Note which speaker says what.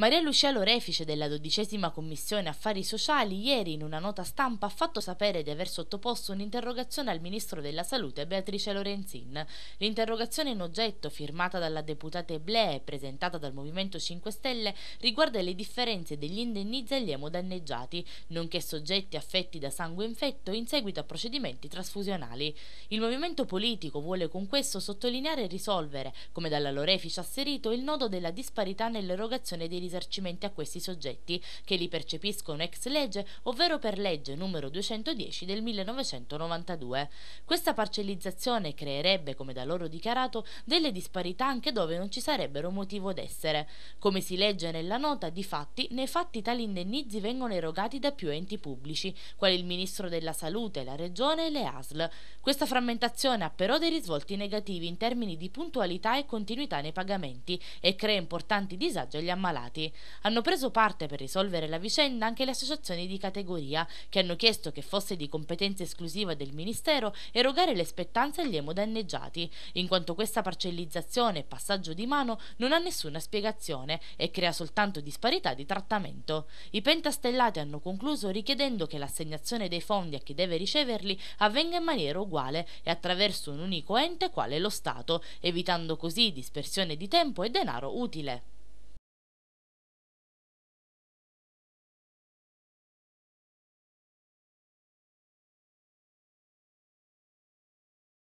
Speaker 1: Maria Lucia Lorefice della dodicesima Commissione Affari Sociali ieri in una nota stampa ha fatto sapere di aver sottoposto un'interrogazione al Ministro della Salute Beatrice Lorenzin. L'interrogazione in oggetto, firmata dalla deputata Eblea e presentata dal Movimento 5 Stelle, riguarda le differenze degli indennizi agli emodanneggiati, nonché soggetti affetti da sangue infetto in seguito a procedimenti trasfusionali. Il movimento politico vuole con questo sottolineare e risolvere, come dalla Lorefice asserito, il nodo della disparità nell'erogazione dei risultati risarcimenti a questi soggetti che li percepiscono ex legge, ovvero per legge numero 210 del 1992. Questa parcellizzazione creerebbe, come da loro dichiarato, delle disparità anche dove non ci sarebbero motivo d'essere. Come si legge nella nota, di fatti, nei fatti tali indennizi vengono erogati da più enti pubblici, quali il Ministro della Salute, la Regione e le ASL. Questa frammentazione ha però dei risvolti negativi in termini di puntualità e continuità nei pagamenti e crea importanti disagi agli ammalati. Uniti. Hanno preso parte per risolvere la vicenda anche le associazioni di categoria, che hanno chiesto che fosse di competenza esclusiva del Ministero erogare le spettanze agli emodanneggiati, in quanto questa parcellizzazione e passaggio di mano non ha nessuna spiegazione e crea soltanto disparità di trattamento. I pentastellati hanno concluso richiedendo che l'assegnazione dei fondi a chi deve riceverli avvenga in maniera uguale e attraverso un unico ente quale lo Stato, evitando così dispersione di tempo e denaro utile.